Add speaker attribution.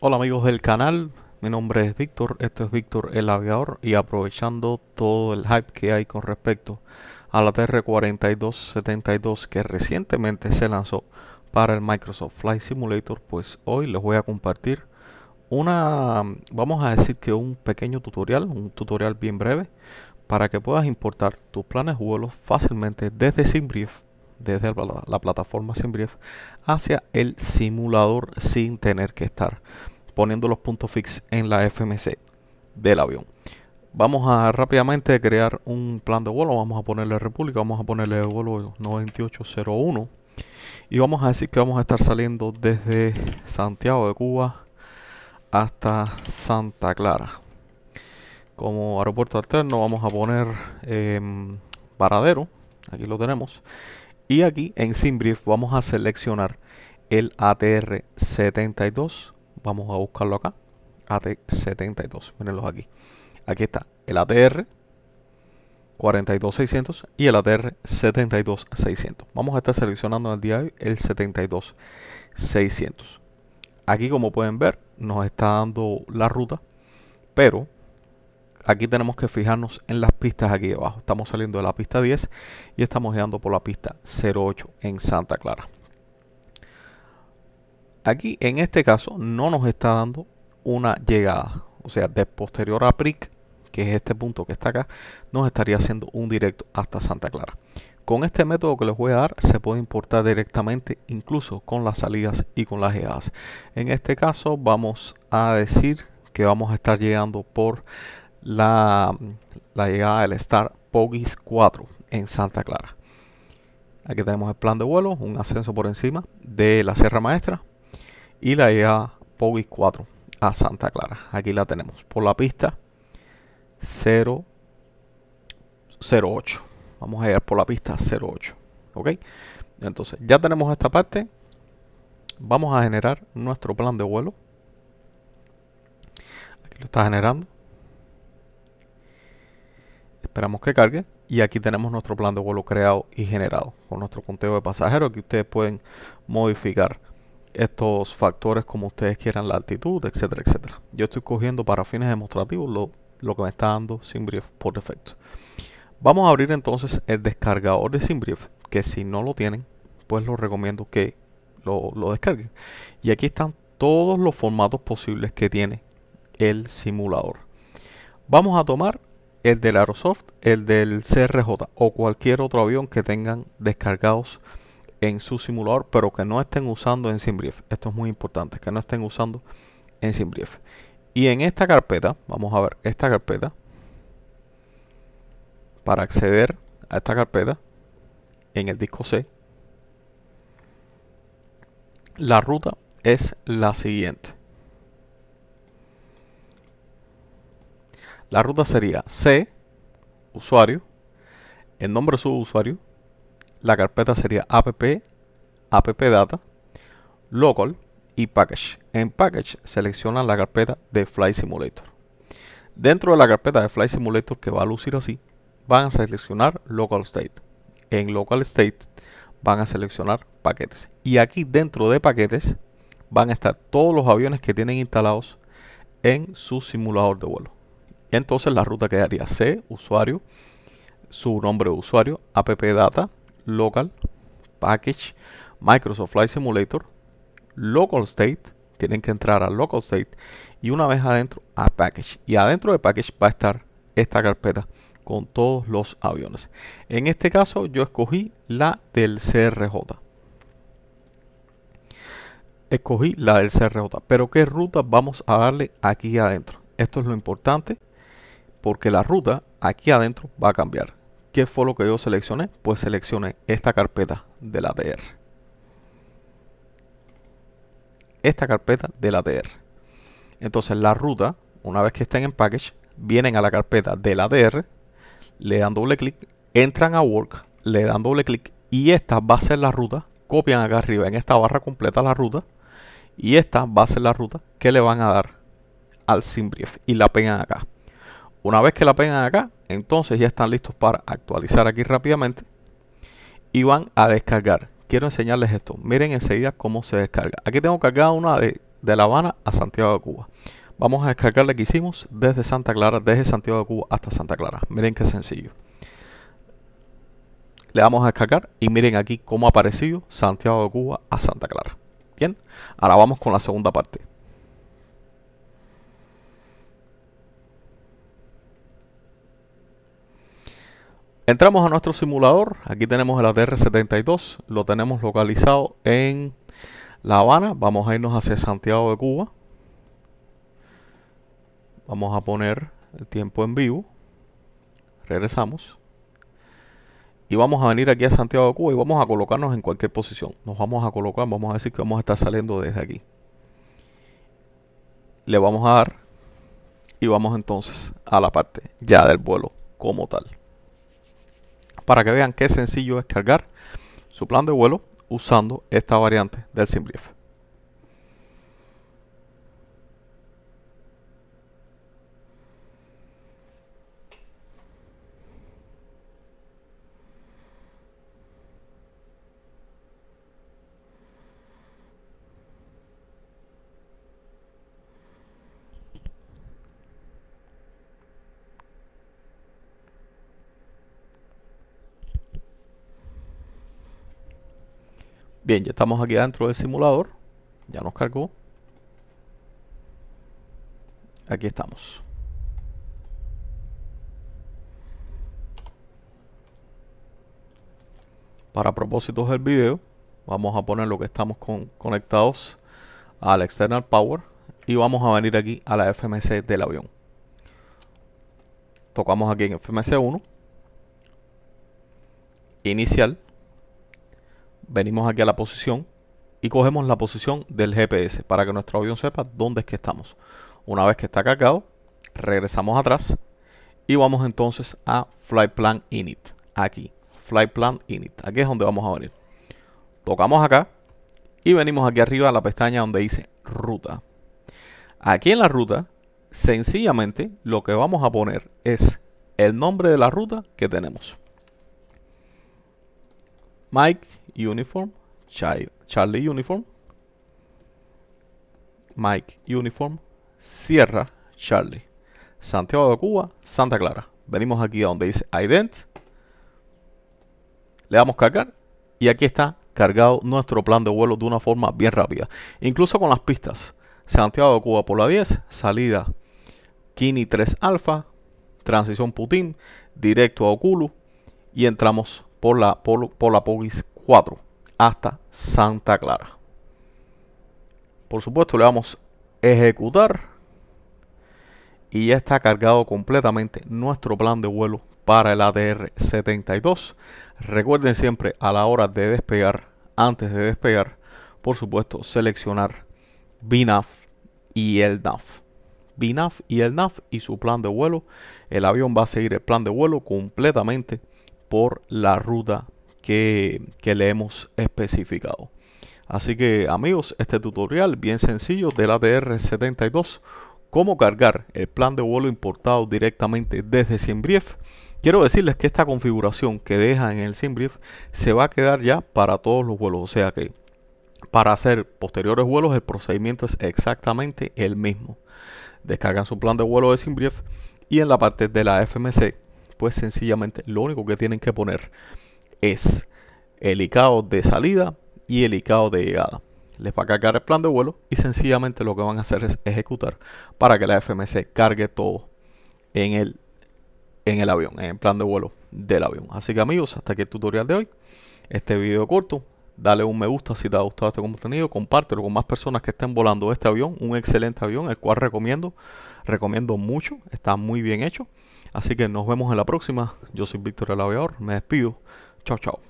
Speaker 1: Hola amigos del canal, mi nombre es Víctor, esto es Víctor el Aviador y aprovechando todo el hype que hay con respecto a la TR-4272 que recientemente se lanzó para el Microsoft Flight Simulator, pues hoy les voy a compartir una, vamos a decir que un pequeño tutorial, un tutorial bien breve para que puedas importar tus planes de vuelo fácilmente desde Simbrief desde la, plataforma SimBrief hacia el simulador sin tener que estar poniendo los puntos fix en la FMC del avión. Vamos a rápidamente crear un plan de vuelo. Vamos a ponerle República, vamos a ponerle vuelo 9801. Y vamos a decir que vamos a estar saliendo desde Santiago de Cuba hasta Santa Clara. Como aeropuerto alterno vamos a poner Varadero em, Aquí lo tenemos. Y aquí en SimBrief vamos a seleccionar el ATR72. Vamos a buscarlo acá. AT72. Mírenlos aquí. Aquí está el ATR 42600 y el ATR 72600. Vamos a estar seleccionando el día de hoy el 72600. Aquí como pueden ver nos está dando la ruta, pero aquí tenemos que fijarnos en las pistas aquí abajo. Estamos saliendo de la pista 10 y estamos llegando por la pista 08 en Santa Clara. Aquí en este caso no nos está dando una llegada. O sea, de posterior a PRIC, que es este punto que está acá, nos estaría haciendo un directo hasta Santa Clara. Con este método que les voy a dar se puede importar directamente incluso con las salidas y con las llegadas. En este caso vamos a decir que vamos a estar llegando por la, llegada del Star Pogis 4 en Santa Clara. Aquí tenemos el plan de vuelo, un ascenso por encima de la Sierra Maestra y la llegada Pogis 4 a Santa Clara. Aquí la tenemos por la pista 0, Vamos a ir por la pista 08. ¿Ok? Entonces, ya tenemos esta parte. Vamos a generar nuestro plan de vuelo. Aquí lo está generando. Esperamos que cargue y aquí tenemos nuestro plan de vuelo creado y generado con nuestro conteo de pasajeros. que ustedes pueden modificar estos factores como ustedes quieran, la altitud, etcétera, etcétera. Yo estoy cogiendo para fines demostrativos lo, que me está dando Simbrief por defecto. Vamos a abrir entonces el descargador de Simbrief, que si no lo tienen, pues lo recomiendo que lo, lo descarguen. Y aquí están todos los formatos posibles que tiene el simulador. Vamos a tomar el del Aerosoft, el del CRJ o cualquier otro avión que tengan descargados en su simulador, pero que no estén usando en SimBrief. Esto es muy importante, que no estén usando en SimBrief. Y en esta carpeta, vamos a ver esta carpeta, para acceder a esta carpeta, en el disco C, la ruta es la siguiente. La ruta sería C, usuario, el nombre de su usuario, la carpeta sería app, Data, local y package. En package seleccionan la carpeta de Flight Simulator. Dentro de la carpeta de Flight Simulator que va a lucir así, van a seleccionar local state. En local state van a seleccionar paquetes. Y aquí dentro de paquetes van a estar todos los aviones que tienen instalados en su simulador de vuelo. Entonces la ruta quedaría C, usuario, su nombre de usuario, data local, package, Microsoft Flight Simulator, local state, tienen que entrar a local state y una vez adentro a package. Y adentro de package va a estar esta carpeta con todos los aviones. En este caso yo escogí la del CRJ. Escogí la del CRJ. Pero ¿qué ruta vamos a darle aquí adentro? Esto es lo importante porque la ruta aquí adentro va a cambiar. ¿Qué fue lo que yo seleccioné? Pues seleccioné esta carpeta de la TR. Esta carpeta de la TR. Entonces la ruta, una vez que estén en package, vienen a la carpeta de la DR, le dan doble clic, entran a Work, le dan doble clic y esta va a ser la ruta. Copian acá arriba en esta barra completa la ruta y esta va a ser la ruta que le van a dar al SimBrief y la pegan acá. Una vez que la pegan acá, entonces ya están listos para actualizar aquí rápidamente y van a descargar. Quiero enseñarles esto. Miren enseguida cómo se descarga. Aquí tengo cargada una de, La Habana a Santiago de Cuba. Vamos a descargar la que hicimos desde Santa Clara, desde Santiago de Cuba hasta Santa Clara. Miren qué sencillo. Le vamos a descargar y miren aquí cómo ha aparecido Santiago de Cuba a Santa Clara. Bien, ahora vamos con la segunda parte. Entramos a nuestro simulador, aquí tenemos el ATR-72, lo tenemos localizado en La Habana, vamos a irnos hacia Santiago de Cuba. Vamos a poner el tiempo en vivo, regresamos. Y vamos a venir aquí a Santiago de Cuba y vamos a colocarnos en cualquier posición. Nos vamos a colocar, vamos a decir que vamos a estar saliendo desde aquí. Le vamos a dar y vamos entonces a la parte ya del vuelo como tal para que vean qué sencillo es cargar su plan de vuelo usando esta variante del SimpliF. Bien, ya estamos aquí adentro del simulador. Ya nos cargó. Aquí estamos. Para propósitos del video, vamos a poner lo que estamos con conectados al external power y vamos a venir aquí a la FMC del avión. Tocamos aquí en FMC1. Inicial venimos aquí a la posición y cogemos la posición del GPS para que nuestro avión sepa dónde es que estamos. Una vez que está cargado, regresamos atrás y vamos entonces a Flight Plan Init. Aquí, Flight Plan Init. Aquí es donde vamos a venir. Tocamos acá y venimos aquí arriba a la pestaña donde dice Ruta. Aquí en la ruta, sencillamente lo que vamos a poner es el nombre de la ruta que tenemos. Mike uniform, Charlie uniform, Mike uniform, Sierra Charlie, Santiago de Cuba, Santa Clara. Venimos aquí a donde dice ident, le damos cargar y aquí está cargado nuestro plan de vuelo de una forma bien rápida. Incluso con las pistas, Santiago de Cuba por la 10, salida Kini 3 Alfa, transición Putin, directo a Oculu y entramos por la, por, la 4 hasta Santa Clara. Por supuesto le vamos a ejecutar y ya está cargado completamente nuestro plan de vuelo para el ATR 72. Recuerden siempre a la hora de despegar, antes de despegar, por supuesto seleccionar binaf y el NAF. binaf y el NAF y su plan de vuelo. El avión va a seguir el plan de vuelo completamente por la ruta que, le hemos especificado. Así que amigos, este tutorial bien sencillo del ATR-72, cómo cargar el plan de vuelo importado directamente desde Simbrief. Quiero decirles que esta configuración que deja en el Simbrief se va a quedar ya para todos los vuelos, o sea que para hacer posteriores vuelos el procedimiento es exactamente el mismo. Descargan su plan de vuelo de Simbrief y en la parte de la FMC pues sencillamente lo único que tienen que poner es el ICAO de salida y el ICAO de llegada. Les va a cargar el plan de vuelo y sencillamente lo que van a hacer es ejecutar para que la FMC cargue todo en el, en el avión, en el plan de vuelo del avión. Así que amigos, hasta aquí el tutorial de hoy. Este video corto, dale un me gusta si te ha gustado este contenido, compártelo con más personas que estén volando este avión, un excelente avión, el cual recomiendo, recomiendo mucho, está muy bien hecho. Así que nos vemos en la próxima. Yo soy Víctor el Aviador, me despido. Chao, chao.